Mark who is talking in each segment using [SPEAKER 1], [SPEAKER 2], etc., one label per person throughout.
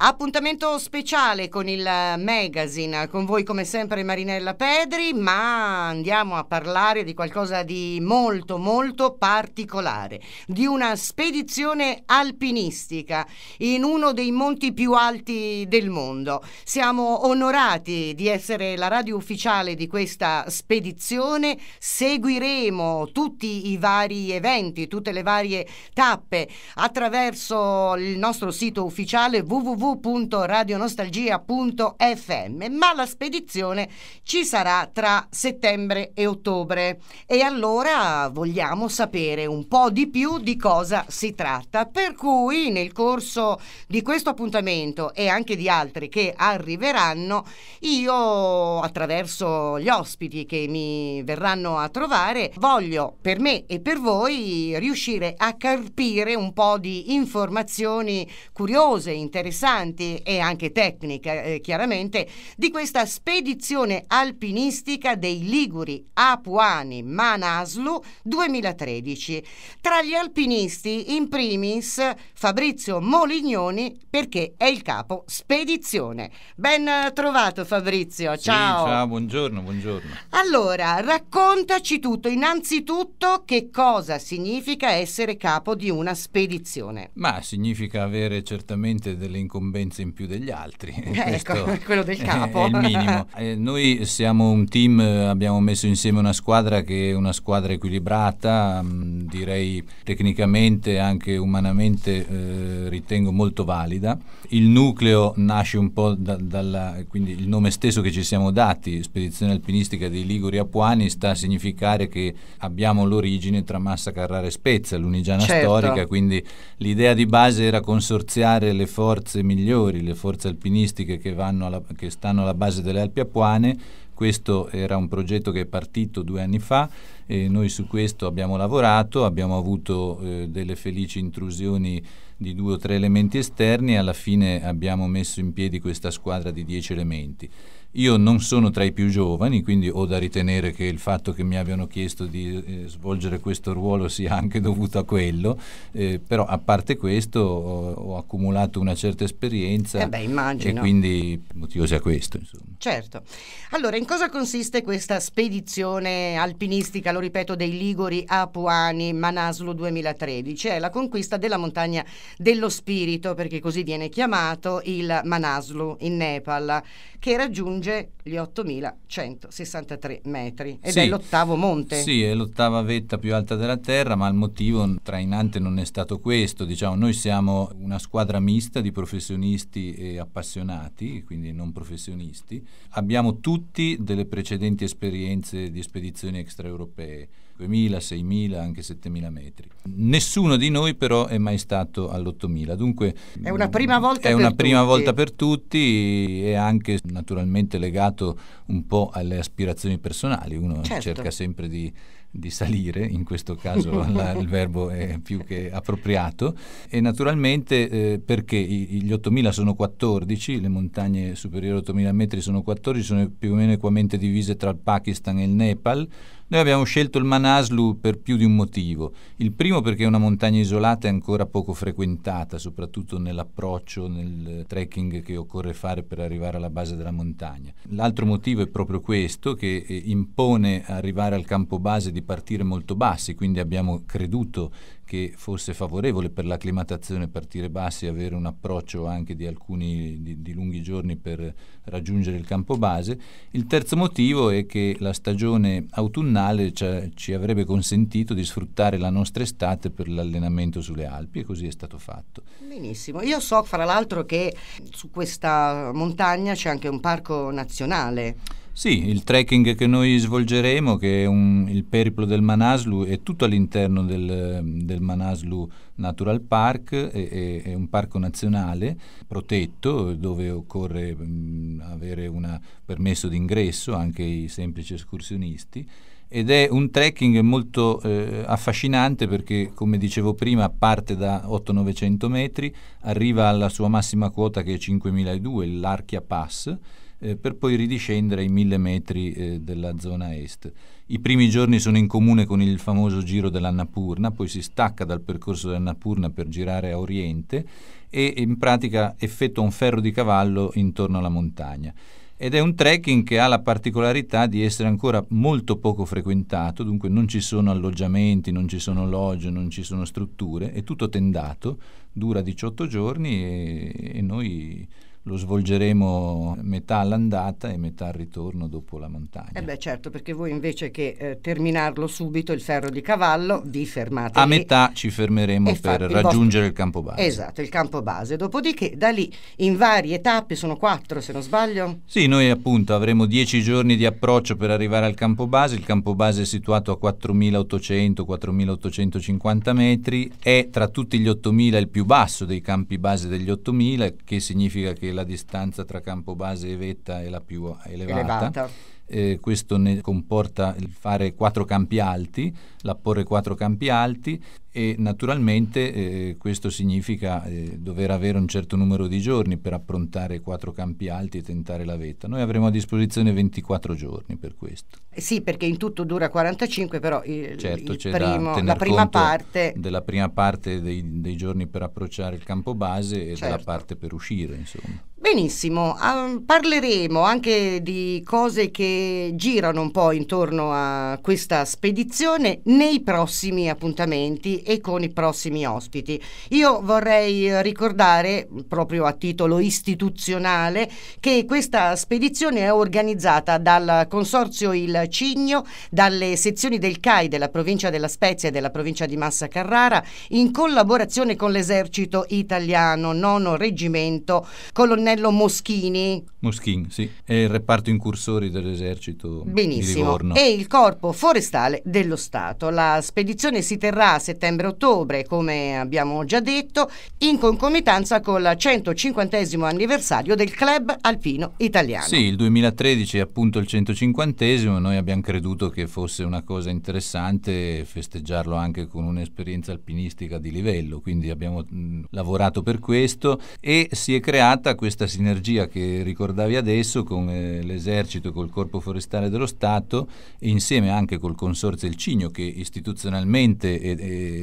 [SPEAKER 1] Appuntamento speciale con il magazine, con voi come sempre Marinella Pedri, ma andiamo a parlare di qualcosa di molto molto particolare, di una spedizione alpinistica in uno dei monti più alti del mondo. Siamo onorati di essere la radio ufficiale di questa spedizione, seguiremo tutti i vari eventi, tutte le varie tappe attraverso il nostro sito ufficiale www www.radionostalgia.fm, ma la spedizione ci sarà tra settembre e ottobre e allora vogliamo sapere un po' di più di cosa si tratta. Per cui nel corso di questo appuntamento e anche di altri che arriveranno, io attraverso gli ospiti che mi verranno a trovare, voglio per me e per voi riuscire a carpire un po' di informazioni curiose, interessanti importanti e anche tecnica, eh, chiaramente, di questa spedizione alpinistica dei Liguri Apuani Manaslu 2013. Tra gli alpinisti, in primis, Fabrizio Molignoni, perché è il capo spedizione. Ben eh, trovato Fabrizio, ciao. Sì, ciao,
[SPEAKER 2] buongiorno, buongiorno.
[SPEAKER 1] Allora, raccontaci tutto, innanzitutto che cosa significa essere capo di una spedizione.
[SPEAKER 2] Ma significa avere certamente delle incombenze incombenze in più degli altri. Eh, ecco, quello del capo. È il minimo. Eh, noi siamo un team, abbiamo messo insieme una squadra che è una squadra equilibrata, mm, direi tecnicamente anche umanamente eh, ritengo molto valida. Il nucleo nasce un po' da, dalla, quindi il nome stesso che ci siamo dati, Spedizione Alpinistica dei Liguri Apuani, sta a significare che abbiamo l'origine tra Massa Carrara e Spezia, l'unigiana certo. storica, quindi l'idea di base era consorziare le forze migliori migliori, le forze alpinistiche che, alla, che stanno alla base delle Alpi Apuane, questo era un progetto che è partito due anni fa e noi su questo abbiamo lavorato, abbiamo avuto eh, delle felici intrusioni di due o tre elementi esterni e alla fine abbiamo messo in piedi questa squadra di dieci elementi. Io non sono tra i più giovani, quindi ho da ritenere che il fatto che mi abbiano chiesto di eh, svolgere questo ruolo sia anche dovuto a quello, eh, però a parte questo ho, ho accumulato una certa esperienza eh beh, e quindi motivo sia questo. Insomma.
[SPEAKER 1] Certo. Allora, in cosa consiste questa spedizione alpinistica, lo ripeto, dei Liguri Apuani Manaslu 2013? È la conquista della montagna dello spirito, perché così viene chiamato il Manaslu in Nepal, che raggiunge raggiunge gli 8.163 metri ed sì, è l'ottavo monte. Sì,
[SPEAKER 2] è l'ottava vetta più alta della Terra, ma il motivo trainante non è stato questo. Diciamo, noi siamo una squadra mista di professionisti e appassionati, quindi non professionisti. Abbiamo tutti delle precedenti esperienze di spedizioni extraeuropee 5.000, 6.000, anche 7.000 metri. Nessuno di noi però è mai stato all'8.000, dunque
[SPEAKER 1] è una prima mm, volta, è per, una Prima volta
[SPEAKER 2] per tutti è anche naturalmente legato un po' alle aspirazioni personali, uno certo. cerca sempre di di salire, in questo caso la, il verbo è più che appropriato, e naturalmente eh, perché gli 8000 sono 14, le montagne superiori a 8000 metri sono 14, sono più o meno equamente divise tra il Pakistan e il Nepal, noi abbiamo scelto il Manaslu per più di un motivo. Il primo perché è una montagna isolata e ancora poco frequentata, soprattutto nell'approccio, nel trekking che occorre fare per arrivare alla base della montagna. L'altro motivo è proprio questo, che eh, impone arrivare al campo base di partire molto bassi, quindi abbiamo creduto che fosse favorevole per l'acclimatazione, partire bassi, e avere un approccio anche di alcuni di, di, lunghi giorni per raggiungere il campo base. Il terzo motivo è che la stagione autunnale ci, cioè, ci avrebbe consentito di sfruttare la nostra estate per l'allenamento sulle Alpi e così è stato fatto.
[SPEAKER 1] Benissimo, io so fra l'altro che su questa montagna c'è anche un parco nazionale.
[SPEAKER 2] Sì, il trekking che noi svolgeremo, che è un, il periplo del Manaslu, è tutto all'interno del, del Manaslu Natural Park, è, è, un parco nazionale protetto dove occorre mh, avere un permesso d'ingresso anche i semplici escursionisti ed è un trekking molto eh, affascinante perché, come dicevo prima, parte da 8-900 metri, arriva alla sua massima quota che è 5.002, l'Archia Pass eh, per poi ridiscendere ai mille metri eh, della zona est. I primi giorni sono in comune con il famoso giro dell'Annapurna, poi si stacca dal percorso dell'Annapurna per girare a oriente e in pratica effettua un ferro di cavallo intorno alla montagna ed è un trekking che ha la particolarità di essere ancora molto poco frequentato, dunque non ci sono alloggiamenti, non ci sono logge, non ci sono strutture, è tutto tendato, dura 18 giorni e, e noi lo svolgeremo metà all'andata e metà al ritorno dopo la montagna. Eh
[SPEAKER 1] beh certo, perché voi invece che eh, terminarlo subito il ferro di cavallo vi fermate. A
[SPEAKER 2] metà ci fermeremo per il raggiungere vostro... il campo base. Esatto,
[SPEAKER 1] il campo base. Dopodiché da lì in varie tappe, sono quattro se non sbaglio?
[SPEAKER 2] Sì, noi appunto avremo dieci giorni di approccio per arrivare al campo base. Il campo base è situato a 4.800-4.850 metri, è tra tutti gli 8.000 il più basso dei campi base degli 8.000, che significa che la distanza tra campo base e vetta è la più elevata. elevata eh, questo ne comporta il fare quattro campi alti, l'apporre quattro campi alti e naturalmente eh, questo significa eh, dover avere un certo numero di giorni per approntare quattro campi alti e tentare la vetta. Noi avremo a disposizione 24 giorni per questo.
[SPEAKER 1] Eh sì, perché in tutto dura 45, però il, certo, il primo, la prima parte
[SPEAKER 2] della prima parte dei, dei, giorni per approcciare il campo base e certo. della parte per uscire, insomma.
[SPEAKER 1] Benissimo, um, parleremo anche di cose che girano un po' intorno a questa spedizione nei prossimi appuntamenti e con i prossimi ospiti. Io vorrei ricordare, proprio a titolo istituzionale, che questa spedizione è organizzata dal Consorzio Il Cigno, dalle sezioni del CAI della provincia della Spezia e della provincia di Massa Carrara, in collaborazione con l'esercito italiano, nono reggimento, colonnello Moschini.
[SPEAKER 2] Moschini, sì, è il reparto incursori dell'esercito dell'esercito Benissimo. e il
[SPEAKER 1] corpo forestale dello Stato. La spedizione si terrà a settembre-ottobre, come abbiamo già detto, in concomitanza con il 150 anniversario del club alpino italiano. Sì,
[SPEAKER 2] il 2013 è appunto il 150 noi abbiamo creduto che fosse una cosa interessante festeggiarlo anche con un'esperienza alpinistica di livello, quindi abbiamo mm, lavorato per questo e si è creata questa sinergia che ricordavi adesso con eh, l'esercito col corpo Parco Forestale dello Stato e insieme anche col Consorzio Il Cigno che istituzionalmente eh,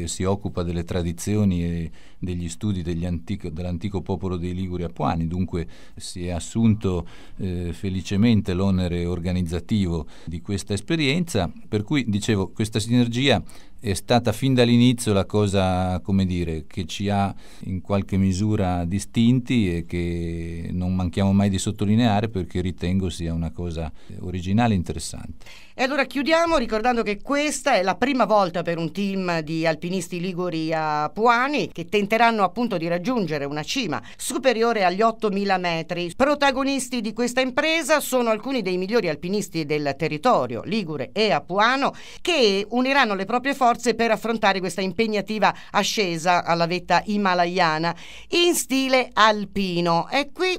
[SPEAKER 2] eh, si occupa delle tradizioni e degli studi degli antico, dell'antico popolo dei Liguri Apuani, dunque si è assunto eh, felicemente l'onere organizzativo di questa esperienza, per cui dicevo questa sinergia è stata fin dall'inizio la cosa, come dire, che ci ha in qualche misura distinti e che non manchiamo mai di sottolineare perché ritengo sia una cosa originale e interessante.
[SPEAKER 1] E allora chiudiamo ricordando che questa è la prima volta per un team di alpinisti liguri a Puani che tenteranno appunto di raggiungere una cima superiore agli 8000 metri. Protagonisti di questa impresa sono alcuni dei migliori alpinisti del territorio, Ligure e Apuano, che uniranno le proprie forze forze per affrontare questa impegnativa ascesa alla vetta himalayana in stile alpino. E qui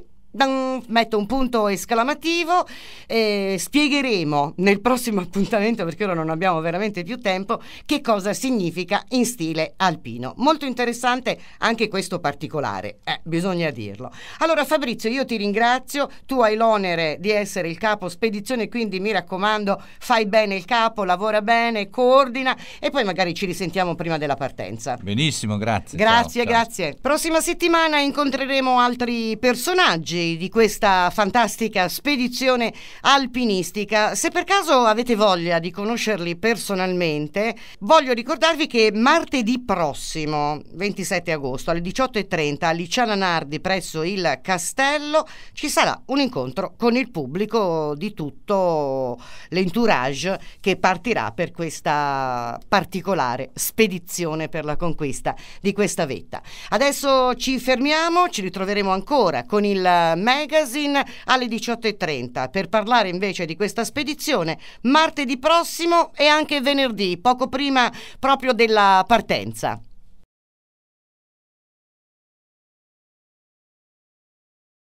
[SPEAKER 1] metto un punto esclamativo eh, spiegheremo nel prossimo appuntamento perché ora non abbiamo veramente più tempo che cosa significa in stile alpino molto interessante anche questo particolare eh, bisogna dirlo allora Fabrizio io ti ringrazio tu hai l'onere di essere il capo spedizione quindi mi raccomando fai bene il capo lavora bene coordina e poi magari ci risentiamo prima della partenza
[SPEAKER 2] benissimo grazie
[SPEAKER 1] grazie ciao, grazie ciao. prossima settimana incontreremo altri personaggi di, questa fantastica spedizione alpinistica. Se per caso avete voglia di conoscerli personalmente, voglio ricordarvi che martedì prossimo, 27 agosto, alle 18.30, a Liciana Nardi presso il Castello, ci sarà un incontro con il pubblico di tutto l'entourage che partirà per questa particolare spedizione per la conquista di questa vetta. Adesso ci fermiamo, ci ritroveremo ancora con il Magazine alle 18.30 per parlare invece di questa spedizione martedì prossimo e anche venerdì, poco prima proprio della partenza.